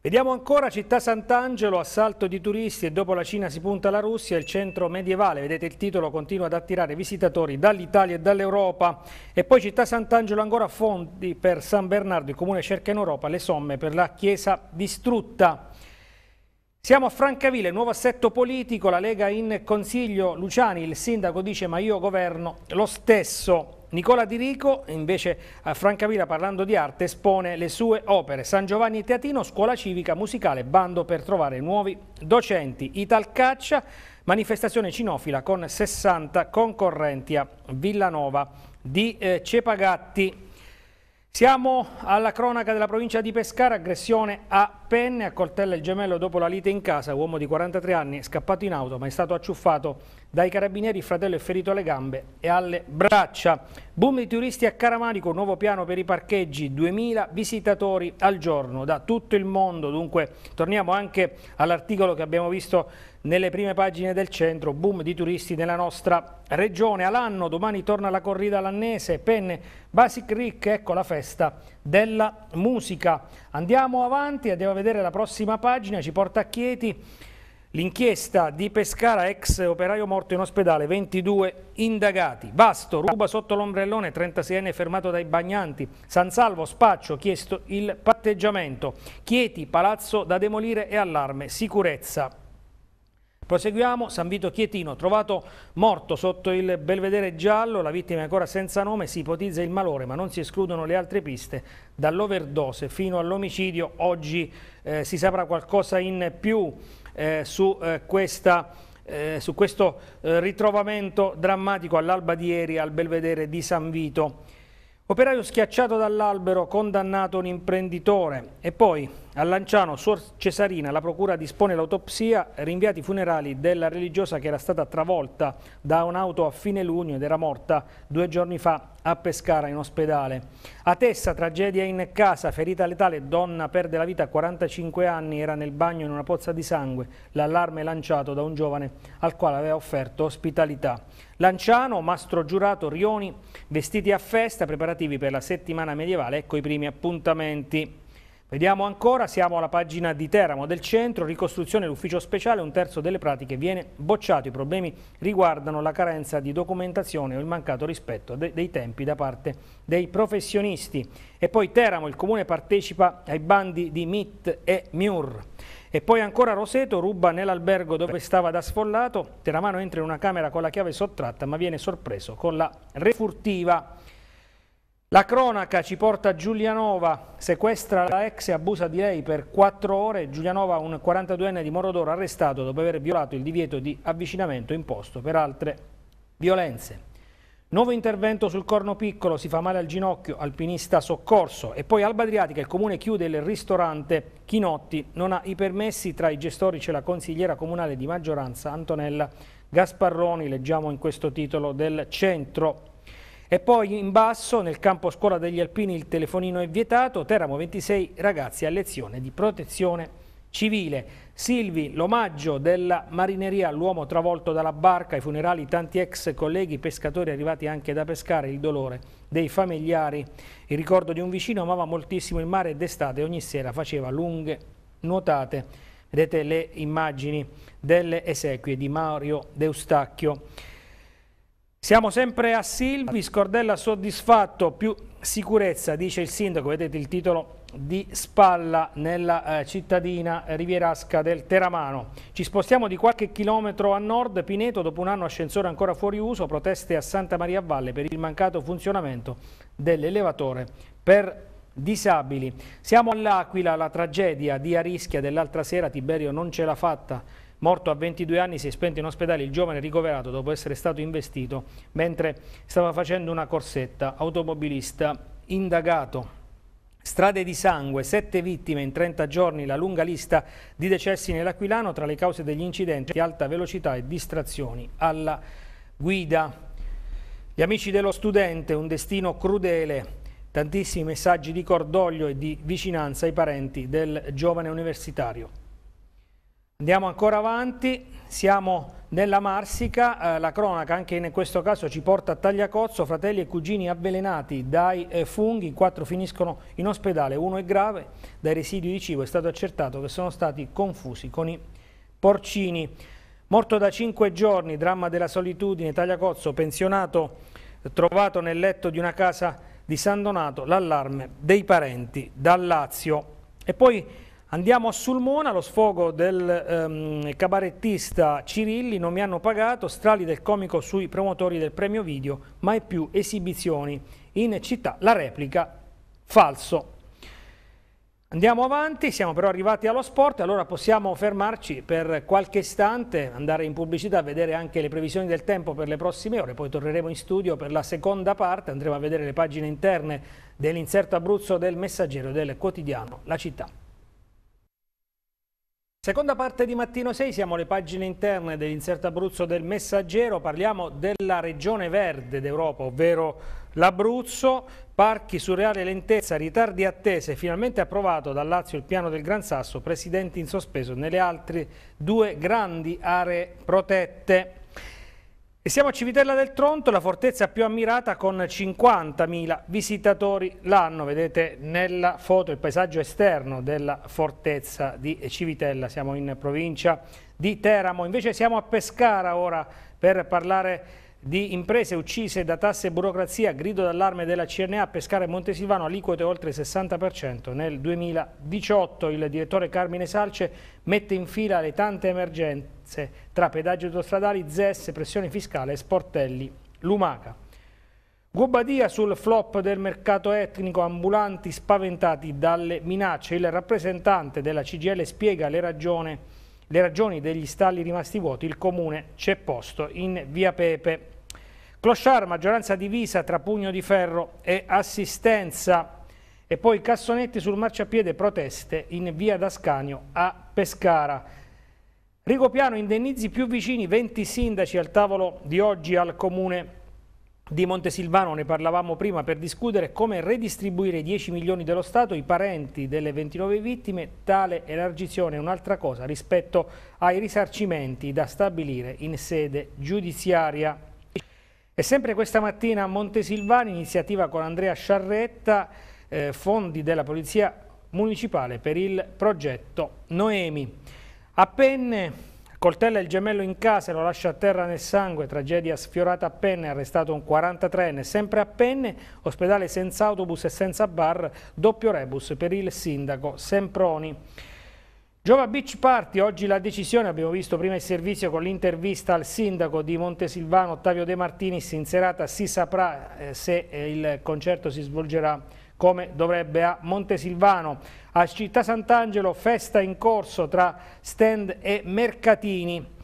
Vediamo ancora Città Sant'Angelo, assalto di turisti e dopo la Cina si punta la Russia, il centro medievale, vedete il titolo, continua ad attirare visitatori dall'Italia e dall'Europa. E poi Città Sant'Angelo ancora fondi per San Bernardo, il comune cerca in Europa le somme per la chiesa distrutta. Siamo a Francaville, nuovo assetto politico, la Lega in consiglio, Luciani, il sindaco dice ma io governo lo stesso. Nicola Di Rico invece a Francavilla parlando di arte espone le sue opere San Giovanni Teatino, scuola civica musicale, bando per trovare nuovi docenti, Italcaccia, manifestazione cinofila con 60 concorrenti a Villanova di eh, Cepagatti. Siamo alla cronaca della provincia di Pescara, aggressione a penne, accoltella il gemello dopo la lite in casa, uomo di 43 anni scappato in auto ma è stato acciuffato dai carabinieri, il fratello è ferito alle gambe e alle braccia. Boom di turisti a Caramanico, nuovo piano per i parcheggi, 2000 visitatori al giorno da tutto il mondo, dunque torniamo anche all'articolo che abbiamo visto nelle prime pagine del centro, boom di turisti nella nostra regione. All'anno, domani torna la corrida all'annese, penne, Basic Rick, ecco la festa della musica. Andiamo avanti, andiamo a vedere la prossima pagina, ci porta a Chieti. L'inchiesta di Pescara, ex operaio morto in ospedale, 22 indagati. Basto, ruba sotto l'ombrellone, 36enne fermato dai bagnanti. San Salvo, spaccio, chiesto il patteggiamento. Chieti, palazzo da demolire e allarme, sicurezza. Proseguiamo, San Vito Chietino, trovato morto sotto il belvedere giallo, la vittima è ancora senza nome, si ipotizza il malore ma non si escludono le altre piste, dall'overdose fino all'omicidio, oggi eh, si saprà qualcosa in più eh, su, eh, questa, eh, su, questo eh, ritrovamento drammatico all'alba di ieri al belvedere di San Vito. Operaio schiacciato dall'albero, condannato un imprenditore e poi a Lanciano, Suor Cesarina, la procura dispone l'autopsia, rinviati i funerali della religiosa che era stata travolta da un'auto a fine luglio ed era morta due giorni fa a Pescara in ospedale. A Tessa, tragedia in casa, ferita letale, donna perde la vita a 45 anni, era nel bagno in una pozza di sangue, l'allarme lanciato da un giovane al quale aveva offerto ospitalità. Lanciano, Mastro Giurato, Rioni, vestiti a festa, preparativi per la settimana medievale, ecco i primi appuntamenti. Vediamo ancora, siamo alla pagina di Teramo del centro, ricostruzione dell'ufficio speciale, un terzo delle pratiche viene bocciato, i problemi riguardano la carenza di documentazione o il mancato rispetto dei tempi da parte dei professionisti. E poi Teramo, il comune partecipa ai bandi di MIT e MIUR. E poi ancora Roseto ruba nell'albergo dove stava da sfollato, Teramano entra in una camera con la chiave sottratta ma viene sorpreso con la refurtiva. La cronaca ci porta Giulianova, sequestra la ex e abusa di lei per quattro ore. Giulianova, un 42enne di Morodoro, arrestato dopo aver violato il divieto di avvicinamento imposto per altre violenze. Nuovo intervento sul Corno Piccolo, si fa male al ginocchio, alpinista soccorso. E poi Alba Adriatica, il comune chiude il ristorante Chinotti, non ha i permessi, tra i gestori c'è la consigliera comunale di maggioranza Antonella Gasparroni, leggiamo in questo titolo del centro e poi in basso, nel campo scuola degli alpini, il telefonino è vietato, Teramo 26 ragazzi a lezione di protezione civile. Silvi, l'omaggio della marineria all'uomo travolto dalla barca, i funerali, tanti ex colleghi pescatori arrivati anche da pescare, il dolore dei familiari. Il ricordo di un vicino amava moltissimo il mare e d'estate ogni sera faceva lunghe nuotate. Vedete le immagini delle esequie di Mario Deustacchio. Siamo sempre a Silvi, Scordella soddisfatto, più sicurezza, dice il sindaco, vedete il titolo di Spalla nella eh, cittadina rivierasca del Teramano. Ci spostiamo di qualche chilometro a nord, Pineto, dopo un anno ascensore ancora fuori uso, proteste a Santa Maria Valle per il mancato funzionamento dell'elevatore per disabili. Siamo all'Aquila, la tragedia di Arischia dell'altra sera, Tiberio non ce l'ha fatta Morto a 22 anni si è spento in ospedale il giovane ricoverato dopo essere stato investito mentre stava facendo una corsetta. Automobilista indagato. Strade di sangue, sette vittime in 30 giorni, la lunga lista di decessi nell'Aquilano tra le cause degli incidenti, alta velocità e distrazioni alla guida. Gli amici dello studente, un destino crudele, tantissimi messaggi di cordoglio e di vicinanza ai parenti del giovane universitario. Andiamo ancora avanti, siamo nella Marsica, eh, la cronaca anche in questo caso ci porta a Tagliacozzo, fratelli e cugini avvelenati dai eh, funghi, quattro finiscono in ospedale, uno è grave, dai residui di cibo è stato accertato che sono stati confusi con i porcini. Morto da cinque giorni, dramma della solitudine, Tagliacozzo, pensionato, trovato nel letto di una casa di San Donato, l'allarme dei parenti dal Lazio. E poi Andiamo a Sulmona, lo sfogo del ehm, cabarettista Cirilli, non mi hanno pagato, strali del comico sui promotori del premio video, mai più esibizioni in città. La replica, falso. Andiamo avanti, siamo però arrivati allo sport, allora possiamo fermarci per qualche istante, andare in pubblicità, vedere anche le previsioni del tempo per le prossime ore, poi torneremo in studio per la seconda parte, andremo a vedere le pagine interne dell'inserto Abruzzo del Messaggero del quotidiano La Città. Seconda parte di Mattino 6, siamo alle pagine interne dell'inserto Abruzzo del Messaggero, parliamo della regione verde d'Europa, ovvero l'Abruzzo, parchi surreale lentezza, ritardi e attese, finalmente approvato dal Lazio il piano del Gran Sasso, presidenti in sospeso nelle altre due grandi aree protette. E siamo a Civitella del Tronto, la fortezza più ammirata con 50.000 visitatori l'anno. Vedete nella foto il paesaggio esterno della fortezza di Civitella. Siamo in provincia di Teramo. Invece siamo a Pescara ora per parlare di di imprese uccise da tasse e burocrazia, grido d'allarme della CNA, Pescara e Montesilvano, aliquote oltre il 60%. Nel 2018 il direttore Carmine Salce mette in fila le tante emergenze tra pedaggi autostradali, ZES, pressione fiscale e sportelli lumaca. Gubadia sul flop del mercato etnico, ambulanti spaventati dalle minacce. Il rappresentante della CGL spiega le ragioni le ragioni degli stalli rimasti vuoti, il comune c'è posto in via Pepe. Clochard, maggioranza divisa tra pugno di ferro e assistenza. E poi cassonetti sul marciapiede, proteste in via D'Ascanio a Pescara. Rigopiano, indennizi più vicini, 20 sindaci al tavolo di oggi al comune di Montesilvano ne parlavamo prima per discutere come redistribuire i 10 milioni dello Stato ai parenti delle 29 vittime, tale elargizione è un'altra cosa rispetto ai risarcimenti da stabilire in sede giudiziaria. E sempre questa mattina a Montesilvano, iniziativa con Andrea Sciarretta, eh, fondi della Polizia Municipale per il progetto Noemi. A penne Coltella il gemello in casa e lo lascia a terra nel sangue, tragedia sfiorata a Penne, arrestato un 43enne, sempre a Penne, ospedale senza autobus e senza bar, doppio rebus per il sindaco Semproni. Giova Beach Party, oggi la decisione, abbiamo visto prima il servizio con l'intervista al sindaco di Montesilvano Ottavio De Martini, in serata si saprà eh, se eh, il concerto si svolgerà come dovrebbe a Montesilvano. A Città Sant'Angelo festa in corso tra stand e mercatini.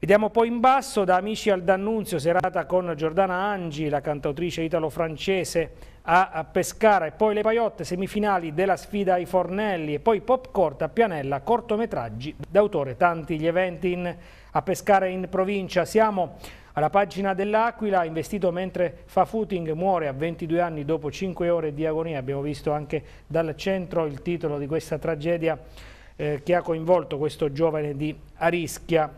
Vediamo poi in basso da Amici al D'Annunzio, serata con Giordana Angi, la cantautrice italo-francese a Pescara e poi le paiotte semifinali della sfida ai fornelli e poi pop corta a Pianella, cortometraggi d'autore, tanti gli eventi in, a Pescara in provincia. Siamo alla pagina dell'Aquila, investito mentre fa footing, muore a 22 anni dopo 5 ore di agonia. Abbiamo visto anche dal centro il titolo di questa tragedia eh, che ha coinvolto questo giovane di Arischia.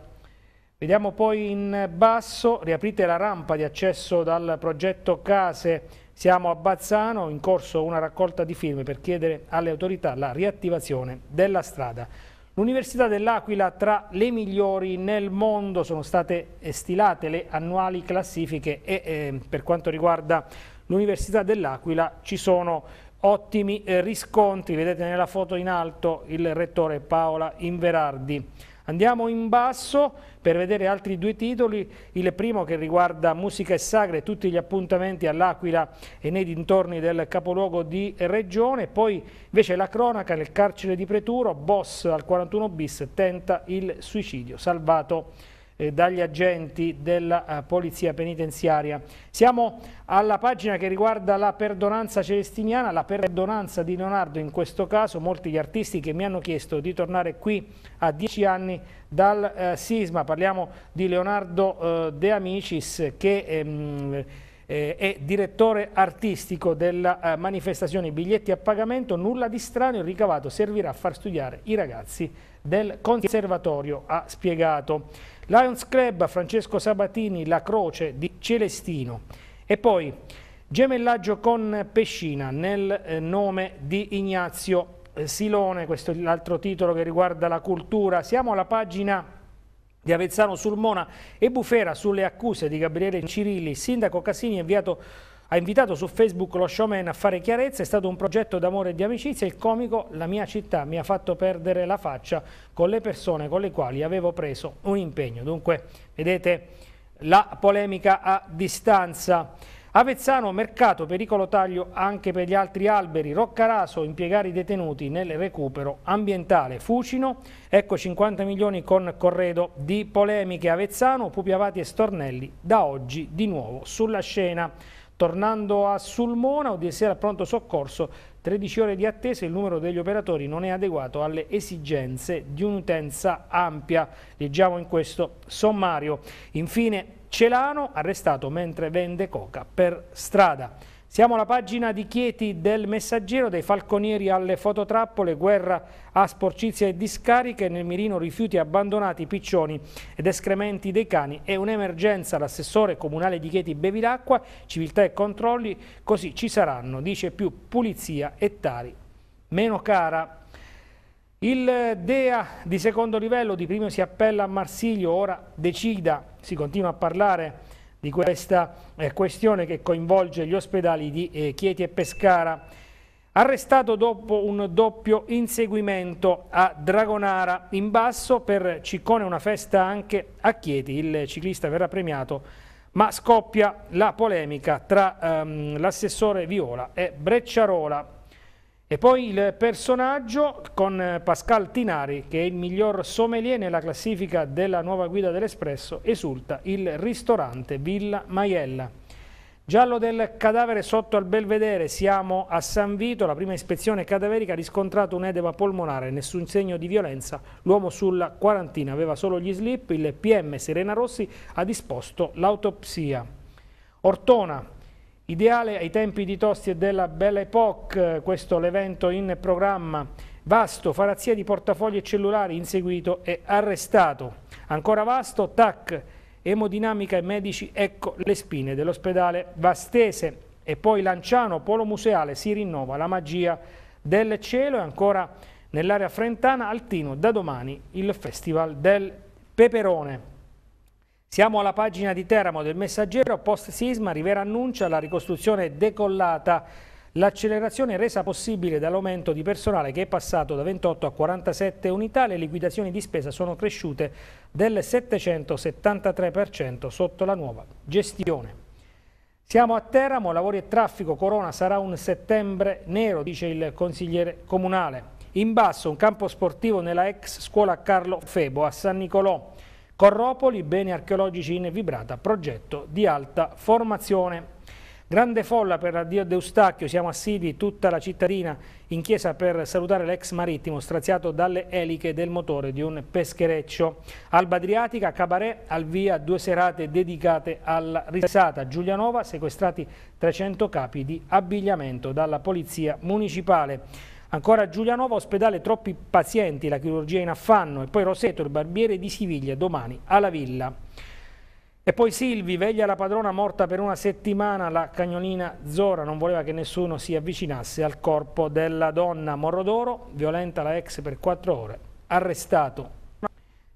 Vediamo poi in basso, riaprite la rampa di accesso dal progetto Case, siamo a Bazzano, in corso una raccolta di firme per chiedere alle autorità la riattivazione della strada. L'Università dell'Aquila tra le migliori nel mondo sono state stilate le annuali classifiche e eh, per quanto riguarda l'Università dell'Aquila ci sono ottimi eh, riscontri, vedete nella foto in alto il rettore Paola Inverardi Andiamo in basso per vedere altri due titoli, il primo che riguarda musica e sagre, tutti gli appuntamenti all'Aquila e nei dintorni del capoluogo di Regione, poi invece la cronaca nel carcere di Preturo, boss al 41 bis tenta il suicidio, salvato eh, dagli agenti della eh, Polizia Penitenziaria. Siamo alla pagina che riguarda la perdonanza celestiniana, la perdonanza di Leonardo in questo caso, molti gli artisti che mi hanno chiesto di tornare qui a dieci anni dal eh, sisma, parliamo di Leonardo eh, De Amicis che... Ehm, eh, è direttore artistico della eh, manifestazione Biglietti a pagamento, nulla di strano, il ricavato servirà a far studiare i ragazzi del conservatorio, ha spiegato. Lions Club Francesco Sabatini La Croce di Celestino e poi gemellaggio con Pescina nel eh, nome di Ignazio eh, Silone, questo è l'altro titolo che riguarda la cultura. Siamo alla pagina di Avezzano sul Mona e Bufera sulle accuse di Gabriele Cirilli, sindaco Casini inviato ha invitato su Facebook lo showman a fare chiarezza, è stato un progetto d'amore e di amicizia. Il comico La mia città mi ha fatto perdere la faccia con le persone con le quali avevo preso un impegno. Dunque, vedete la polemica a distanza. Avezzano, mercato, pericolo taglio anche per gli altri alberi. Roccaraso, impiegare i detenuti nel recupero ambientale. Fucino, ecco 50 milioni con corredo di polemiche. Avezzano, Pupi Avati e Stornelli, da oggi di nuovo sulla scena. Tornando a Sulmona, Odissea al pronto soccorso, 13 ore di attesa, il numero degli operatori non è adeguato alle esigenze di un'utenza ampia. Leggiamo in questo sommario. Infine, Celano arrestato mentre vende coca per strada. Siamo alla pagina di Chieti del Messaggero, dei falconieri alle fototrappole, guerra a sporcizia e discariche, nel mirino rifiuti abbandonati, piccioni ed escrementi dei cani. È un'emergenza, l'assessore comunale di Chieti Bevilacqua, civiltà e controlli, così ci saranno, dice più pulizia e tari. Meno cara. Il DEA di secondo livello di primo si appella a Marsiglio, ora decida, si continua a parlare di questa eh, questione che coinvolge gli ospedali di eh, Chieti e Pescara. Arrestato dopo un doppio inseguimento a Dragonara in basso per Ciccone una festa anche a Chieti, il ciclista verrà premiato ma scoppia la polemica tra ehm, l'assessore Viola e Brecciarola e poi il personaggio con eh, Pascal Tinari, che è il miglior sommelier nella classifica della nuova guida dell'Espresso, esulta il ristorante Villa Maiella. Giallo del cadavere sotto al belvedere, siamo a San Vito, la prima ispezione cadaverica ha riscontrato un polmonare, nessun segno di violenza, l'uomo sulla quarantina aveva solo gli slip, il PM Serena Rossi ha disposto l'autopsia. Ortona, Ideale ai tempi di Tosti e della Belle Époque, questo l'evento in programma. Vasto, farazia di portafogli e cellulari, inseguito e arrestato. Ancora Vasto, TAC, emodinamica e medici, ecco le spine dell'ospedale Vastese. E poi Lanciano, polo museale, si rinnova la magia del cielo e ancora nell'area frentana, Altino, da domani il Festival del Peperone. Siamo alla pagina di Teramo del Messaggero, post sisma Rivera annuncia la ricostruzione decollata, l'accelerazione resa possibile dall'aumento di personale che è passato da 28 a 47 unità, le liquidazioni di spesa sono cresciute del 773% sotto la nuova gestione. Siamo a Teramo, lavori e traffico, Corona sarà un settembre nero, dice il consigliere comunale. In basso un campo sportivo nella ex scuola Carlo Febo a San Nicolò. Corropoli, beni archeologici in vibrata, progetto di alta formazione. Grande folla per l'addio ad Eustacchio, siamo assidui tutta la cittadina in chiesa per salutare l'ex marittimo straziato dalle eliche del motore di un peschereccio. Alba Adriatica, Cabaret, al via due serate dedicate alla risata. Giulianova, sequestrati 300 capi di abbigliamento dalla polizia municipale. Ancora Giulianova, ospedale troppi pazienti, la chirurgia in affanno e poi Roseto, il barbiere di Siviglia, domani alla villa. E poi Silvi, veglia la padrona morta per una settimana, la cagnolina Zora non voleva che nessuno si avvicinasse al corpo della donna. Morrodoro, violenta la ex per quattro ore, arrestato.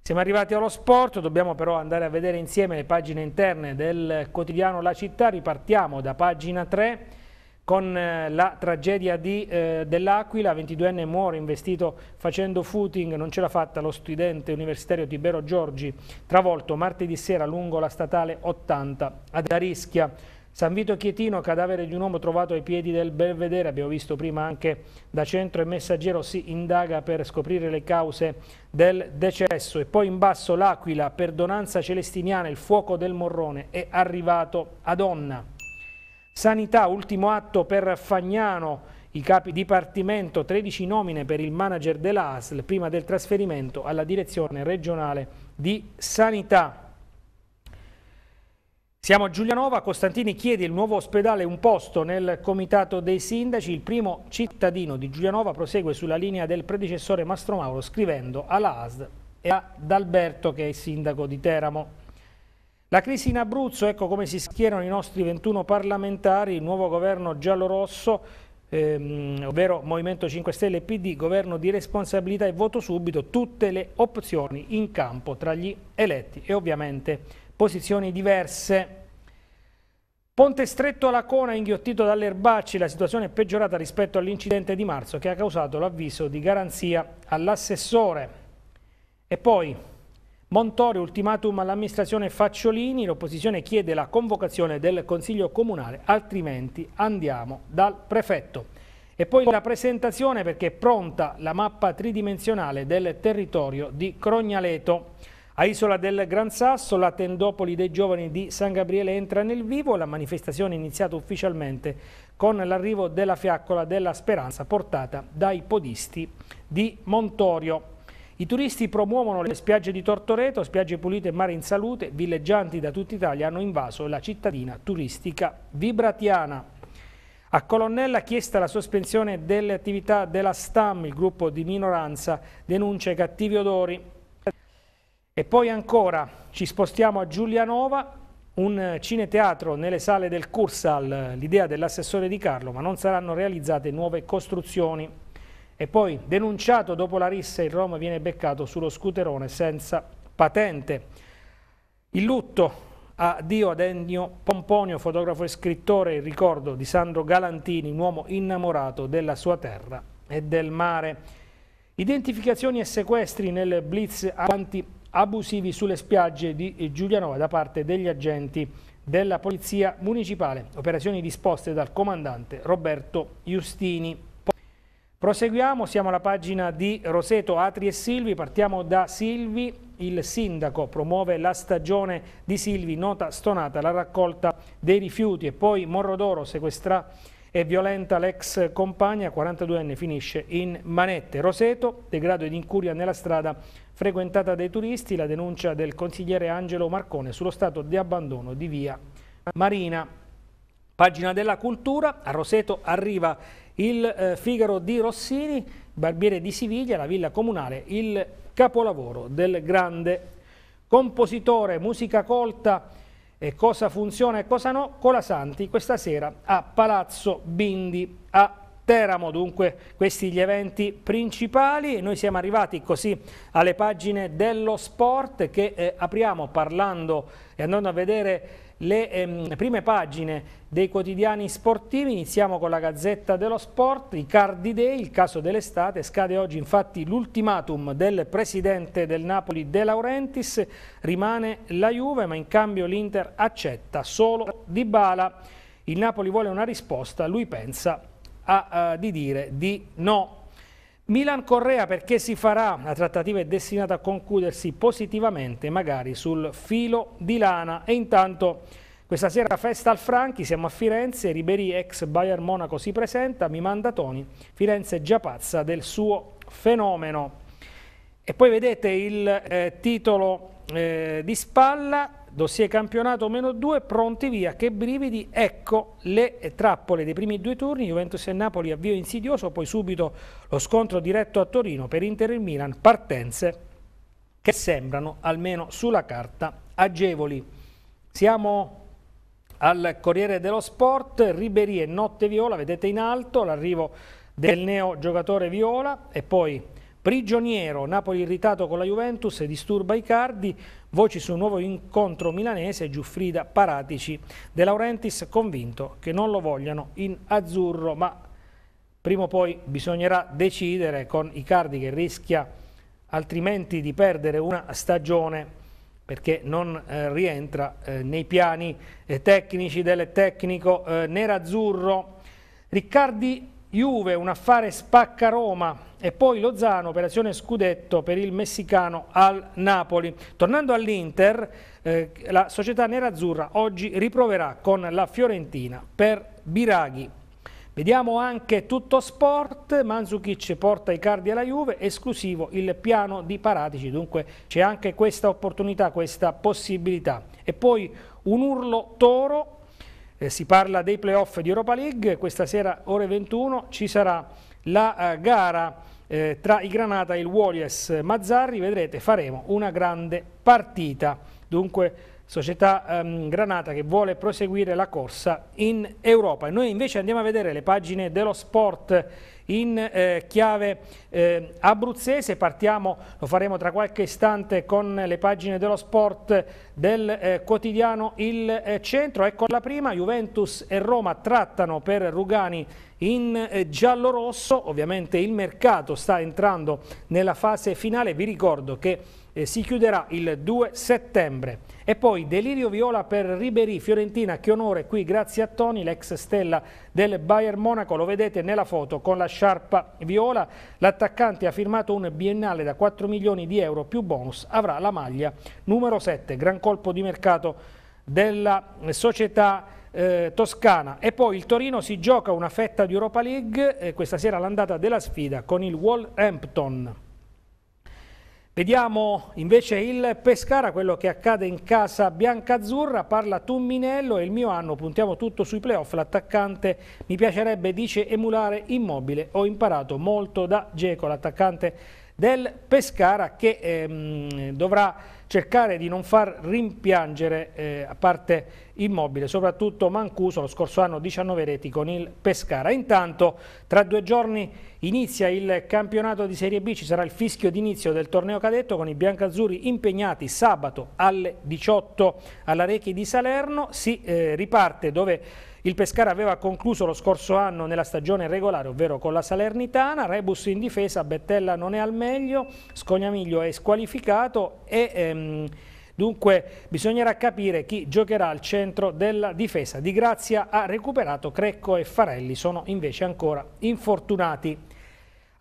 Siamo arrivati allo sport, dobbiamo però andare a vedere insieme le pagine interne del quotidiano La Città, ripartiamo da pagina 3 con eh, la tragedia eh, dell'Aquila, 22enne muore investito facendo footing, non ce l'ha fatta lo studente universitario Tibero Giorgi, travolto martedì sera lungo la statale 80 ad Arischia. San Vito Chietino, cadavere di un uomo trovato ai piedi del Belvedere, abbiamo visto prima anche da Centro e Messaggero, si indaga per scoprire le cause del decesso. E poi in basso l'Aquila, perdonanza celestiniana, il fuoco del Morrone è arrivato a Donna. Sanità, ultimo atto per Fagnano, i capi dipartimento, 13 nomine per il manager dell'ASL prima del trasferimento alla direzione regionale di sanità. Siamo a Giulianova, Costantini chiede il nuovo ospedale un posto nel comitato dei sindaci, il primo cittadino di Giulianova prosegue sulla linea del predecessore Mastro Mauro scrivendo alla ASL e ad Alberto che è sindaco di Teramo. La crisi in Abruzzo, ecco come si schierano i nostri 21 parlamentari, il nuovo governo giallo-rosso, ehm, ovvero Movimento 5 Stelle e PD, governo di responsabilità e voto subito, tutte le opzioni in campo tra gli eletti e ovviamente posizioni diverse. Ponte stretto alla Cona inghiottito dalle erbacce, la situazione è peggiorata rispetto all'incidente di marzo che ha causato l'avviso di garanzia all'assessore. E poi Montorio, ultimatum all'amministrazione Facciolini, l'opposizione chiede la convocazione del Consiglio Comunale, altrimenti andiamo dal prefetto. E poi la presentazione perché è pronta la mappa tridimensionale del territorio di Crognaleto. A Isola del Gran Sasso la tendopoli dei giovani di San Gabriele entra nel vivo, la manifestazione è iniziata ufficialmente con l'arrivo della fiaccola della speranza portata dai podisti di Montorio. I turisti promuovono le spiagge di Tortoreto, spiagge pulite e mare in salute, villeggianti da tutta Italia hanno invaso la cittadina turistica vibratiana. A Colonnella chiesta la sospensione delle attività della STAM, il gruppo di minoranza denuncia i cattivi odori. E poi ancora ci spostiamo a Giulianova, un cineteatro nelle sale del Cursal, l'idea dell'assessore di Carlo, ma non saranno realizzate nuove costruzioni e poi denunciato dopo la rissa il Roma viene beccato sullo scooterone senza patente. Il lutto a Dio ad Ennio Pomponio, fotografo e scrittore, il ricordo di Sandro Galantini, un uomo innamorato della sua terra e del mare. Identificazioni e sequestri nel blitz avanti abusivi sulle spiagge di Giulianova da parte degli agenti della Polizia Municipale, operazioni disposte dal comandante Roberto Giustini. Proseguiamo, siamo alla pagina di Roseto, Atri e Silvi, partiamo da Silvi, il sindaco promuove la stagione di Silvi, nota stonata la raccolta dei rifiuti e poi Morrodoro sequestra e violenta l'ex compagna, 42enne, finisce in manette. Roseto, degrado ed incuria nella strada frequentata dai turisti, la denuncia del consigliere Angelo Marcone sullo stato di abbandono di via Marina. Pagina della cultura, a Roseto arriva il il eh, Figaro di Rossini, Barbiere di Siviglia, la villa comunale, il capolavoro del grande compositore, musica colta e cosa funziona e cosa no, Colasanti questa sera a Palazzo Bindi a Teramo, dunque questi gli eventi principali. Noi siamo arrivati così alle pagine dello sport che eh, apriamo parlando e andando a vedere le ehm, prime pagine dei quotidiani sportivi. Iniziamo con la Gazzetta dello Sport, i Cardi Day, il caso dell'estate. Scade oggi infatti l'ultimatum del presidente del Napoli De Laurentiis. Rimane la Juve, ma in cambio l'Inter accetta solo Di Bala. Il Napoli vuole una risposta, lui pensa a, a, eh, di dire di no. Milan-Correa perché si farà, la trattativa è destinata a concludersi positivamente magari sul filo di lana e intanto questa sera festa al Franchi, siamo a Firenze, Ribery ex Bayern Monaco si presenta, mi manda Toni, Firenze è già pazza del suo fenomeno. E poi vedete il eh, titolo eh, di spalla, dossier campionato meno 2, pronti via, che brividi, ecco le trappole dei primi due turni, Juventus e Napoli avvio insidioso, poi subito lo scontro diretto a Torino per Inter e Milan, partenze che sembrano, almeno sulla carta, agevoli. Siamo al Corriere dello Sport, Riberie, Notte Viola, vedete in alto l'arrivo del neo giocatore Viola e poi prigioniero, Napoli irritato con la Juventus, disturba i cardi, Voci su un nuovo incontro milanese, Giuffrida Paratici, De Laurentiis convinto che non lo vogliano in azzurro, ma prima o poi bisognerà decidere con Icardi che rischia altrimenti di perdere una stagione perché non eh, rientra eh, nei piani eh, tecnici del tecnico eh, nerazzurro. Riccardi Juve, un affare spacca Roma e poi Lozano, operazione scudetto per il messicano al Napoli. Tornando all'Inter, eh, la società nerazzurra oggi riproverà con la Fiorentina per Biraghi. Vediamo anche tutto sport, Manzukic porta i cardi alla Juve, esclusivo il piano di Paratici, dunque c'è anche questa opportunità, questa possibilità. E poi un urlo toro eh, si parla dei playoff di Europa League, questa sera ore 21 ci sarà la eh, gara eh, tra i Granata e il Warriors Mazzarri, vedrete faremo una grande partita, dunque società ehm, Granata che vuole proseguire la corsa in Europa. E noi invece andiamo a vedere le pagine dello sport in eh, chiave eh, abruzzese. Partiamo, lo faremo tra qualche istante con le pagine dello sport del eh, quotidiano Il eh, Centro. Ecco la prima, Juventus e Roma trattano per Rugani in eh, giallo-rosso. Ovviamente il mercato sta entrando nella fase finale. Vi ricordo che eh, si chiuderà il 2 settembre. E poi delirio viola per Ribery, Fiorentina, che onore qui grazie a Toni, l'ex stella del Bayern Monaco, lo vedete nella foto con la sciarpa viola. La l'attaccante ha firmato un biennale da 4 milioni di euro più bonus, avrà la maglia numero 7, gran colpo di mercato della società eh, toscana. E poi il Torino si gioca una fetta di Europa League, eh, questa sera l'andata della sfida con il Wolverhampton. Vediamo invece il Pescara, quello che accade in casa biancazzurra, parla Tumminello e il mio anno, puntiamo tutto sui playoff, l'attaccante mi piacerebbe, dice, emulare immobile, ho imparato molto da Geco, l'attaccante del Pescara che ehm, dovrà cercare di non far rimpiangere eh, a parte immobile, soprattutto Mancuso, lo scorso anno 19 reti con il Pescara. Intanto tra due giorni inizia il campionato di Serie B, ci sarà il fischio d'inizio del torneo cadetto con i biancazzurri impegnati sabato alle 18 alla Rechi di Salerno, si eh, riparte dove il Pescara aveva concluso lo scorso anno nella stagione regolare, ovvero con la Salernitana, Rebus in difesa, Bettella non è al meglio, Scognamiglio è squalificato e... Ehm, Dunque bisognerà capire chi giocherà al centro della difesa. Di Grazia ha recuperato, Crecco e Farelli sono invece ancora infortunati.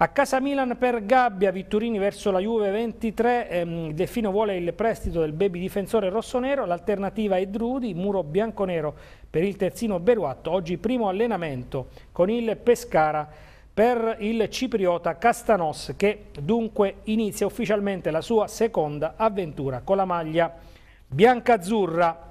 A casa Milan per Gabbia, Vitturini verso la Juve 23, ehm, Delfino vuole il prestito del baby difensore rossonero, l'alternativa è Drudi, muro bianconero per il terzino Beruatto, oggi primo allenamento con il Pescara per il cipriota Castanos che dunque inizia ufficialmente la sua seconda avventura con la maglia biancazzurra.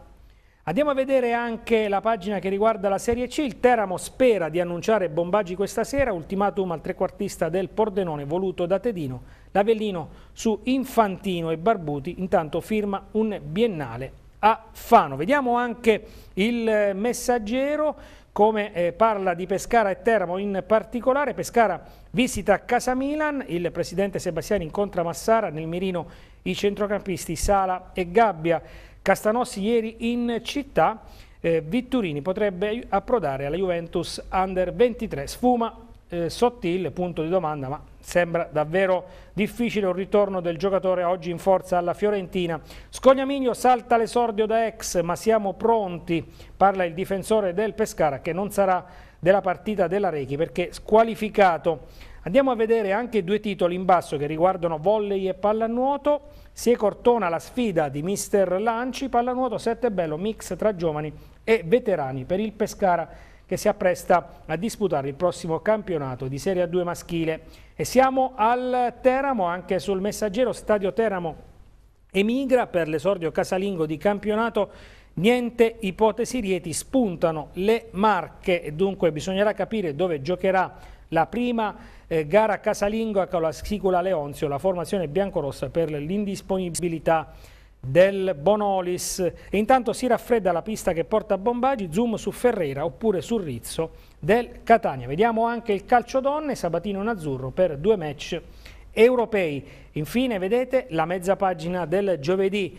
Andiamo a vedere anche la pagina che riguarda la Serie C, il Teramo spera di annunciare Bombaggi questa sera, ultimatum al trequartista del Pordenone voluto da Tedino, l'Avellino su Infantino e Barbuti intanto firma un biennale a Fano. Vediamo anche il messaggero come eh, parla di Pescara e Teramo in particolare. Pescara visita Casa Milan, il presidente Sebastiani incontra Massara, nel mirino i centrocampisti Sala e Gabbia. Castanossi ieri in città, eh, Vitturini potrebbe approdare alla Juventus Under 23. Sfuma eh, sottile, punto di domanda, ma sembra davvero difficile un ritorno del giocatore oggi in forza alla Fiorentina. Scognamiglio salta l'esordio da ex, ma siamo pronti, parla il difensore del Pescara che non sarà della partita della Rechi perché squalificato Andiamo a vedere anche due titoli in basso che riguardano volley e pallanuoto. Si è cortona la sfida di Mister Lanci, pallanuoto 7 bello, mix tra giovani e veterani per il Pescara che si appresta a disputare il prossimo campionato di Serie A2 maschile. E siamo al Teramo, anche sul messaggero Stadio Teramo emigra per l'esordio casalingo di campionato Niente ipotesi Rieti, spuntano le marche, e dunque bisognerà capire dove giocherà la prima eh, gara casalingo con la Sicula Leonzio, la formazione biancorossa per l'indisponibilità del Bonolis. E intanto si raffredda la pista che porta a Bombagi, zoom su Ferrera oppure sul Rizzo del Catania. Vediamo anche il calcio donne, Sabatino in azzurro per due match europei. Infine vedete la mezza pagina del giovedì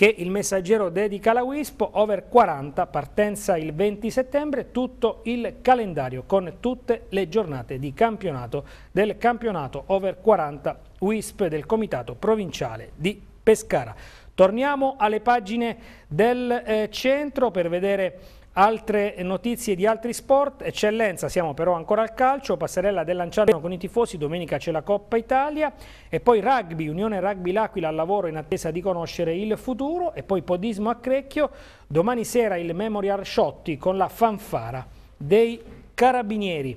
che il messaggero dedica alla WISP, over 40, partenza il 20 settembre, tutto il calendario con tutte le giornate di campionato del campionato over 40 WISP del Comitato Provinciale di Pescara. Torniamo alle pagine del eh, centro per vedere Altre notizie di altri sport, eccellenza, siamo però ancora al calcio, passerella del Lanciano con i tifosi, domenica c'è la Coppa Italia e poi rugby, Unione Rugby L'Aquila al lavoro in attesa di conoscere il futuro e poi podismo a Crecchio, domani sera il Memorial Sciotti con la fanfara dei Carabinieri.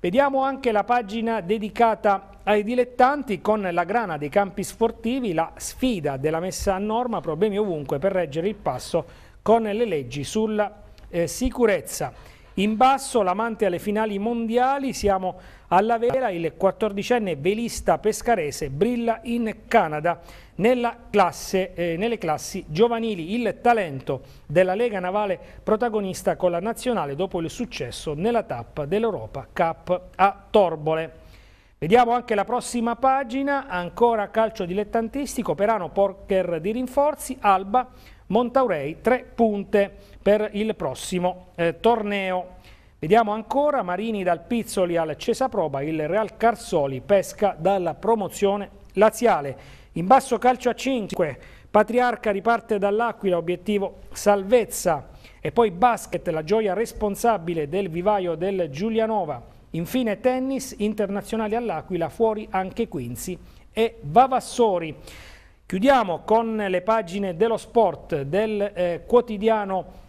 Vediamo anche la pagina dedicata ai dilettanti con la grana dei campi sportivi, la sfida della messa a norma, problemi ovunque per reggere il passo con le leggi sulla eh, sicurezza. In basso l'amante alle finali mondiali, siamo alla vela, il 14enne velista pescarese brilla in Canada classe, eh, nelle classi giovanili. Il talento della Lega Navale protagonista con la nazionale dopo il successo nella tappa dell'Europa Cup a Torbole. Vediamo anche la prossima pagina, ancora calcio dilettantistico, Perano Porker di rinforzi, Alba, Montaurei, tre punte per il prossimo eh, torneo. Vediamo ancora Marini dal Pizzoli al Cesaproba, il Real Carsoli pesca dalla promozione laziale. In basso calcio a 5, Patriarca riparte dall'Aquila, obiettivo salvezza. E poi basket, la gioia responsabile del vivaio del Giulianova. Infine tennis, internazionale all'Aquila, fuori anche Quinzi e Vavassori. Chiudiamo con le pagine dello sport del eh, quotidiano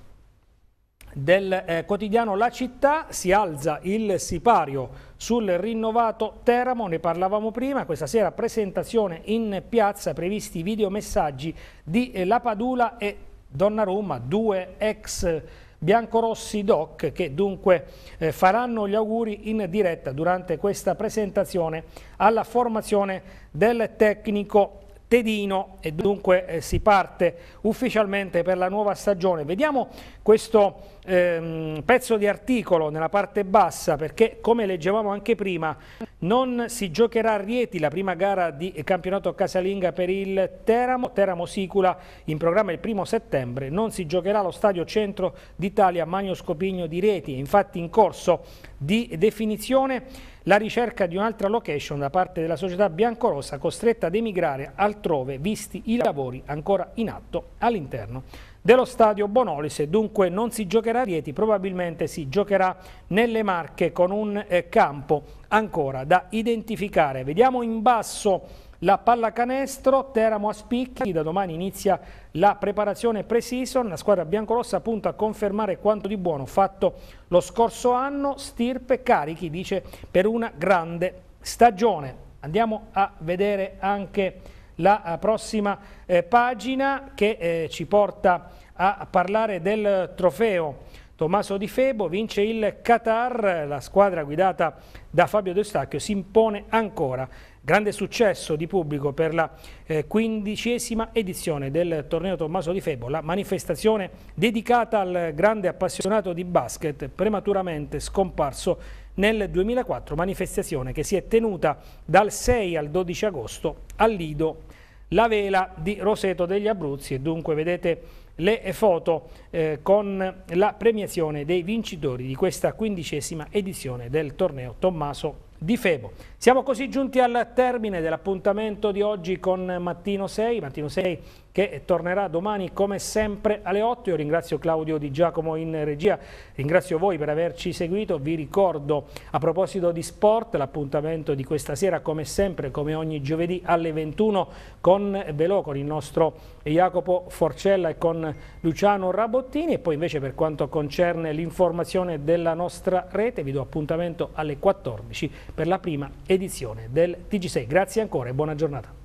del eh, quotidiano La Città si alza il sipario sul rinnovato Teramo, ne parlavamo prima, questa sera presentazione in piazza, previsti videomessaggi di eh, La Padula e Donnarumma, due ex biancorossi doc che dunque eh, faranno gli auguri in diretta durante questa presentazione alla formazione del tecnico Tedino e dunque eh, si parte ufficialmente per la nuova stagione. Vediamo questo ehm, pezzo di articolo nella parte bassa perché come leggevamo anche prima non si giocherà a Rieti la prima gara di campionato casalinga per il Teramo, Teramo Sicula in programma il primo settembre, non si giocherà allo stadio centro d'Italia Magno Scopigno di Rieti, infatti in corso di definizione la ricerca di un'altra location da parte della società biancorossa costretta ad emigrare altrove visti i lavori ancora in atto all'interno dello stadio Bonolis dunque non si giocherà a Rieti, probabilmente si giocherà nelle Marche con un eh, campo ancora da identificare. Vediamo in basso la pallacanestro, Teramo a spicchi, da domani inizia la preparazione pre-season, la squadra biancorossa punta a confermare quanto di buono fatto lo scorso anno, stirpe carichi, dice, per una grande stagione. Andiamo a vedere anche la eh, prossima eh, pagina che eh, ci porta a parlare del trofeo. Tommaso Di Febo vince il Qatar, la squadra guidata da Fabio D'Eustachio si impone ancora Grande successo di pubblico per la eh, quindicesima edizione del torneo Tommaso Di Febo, la manifestazione dedicata al grande appassionato di basket prematuramente scomparso nel 2004, manifestazione che si è tenuta dal 6 al 12 agosto a Lido, la vela di Roseto degli Abruzzi e dunque vedete le foto eh, con la premiazione dei vincitori di questa quindicesima edizione del torneo Tommaso Di Febo. Siamo così giunti al termine dell'appuntamento di oggi con Mattino 6, Mattino 6 che tornerà domani come sempre alle 8. Io ringrazio Claudio Di Giacomo in regia, ringrazio voi per averci seguito, vi ricordo a proposito di sport l'appuntamento di questa sera come sempre, come ogni giovedì alle 21 con Velò, con il nostro Jacopo Forcella e con Luciano Rabottini e poi invece per quanto concerne l'informazione della nostra rete vi do appuntamento alle 14 per la prima edizione edizione del TG6. Grazie ancora e buona giornata.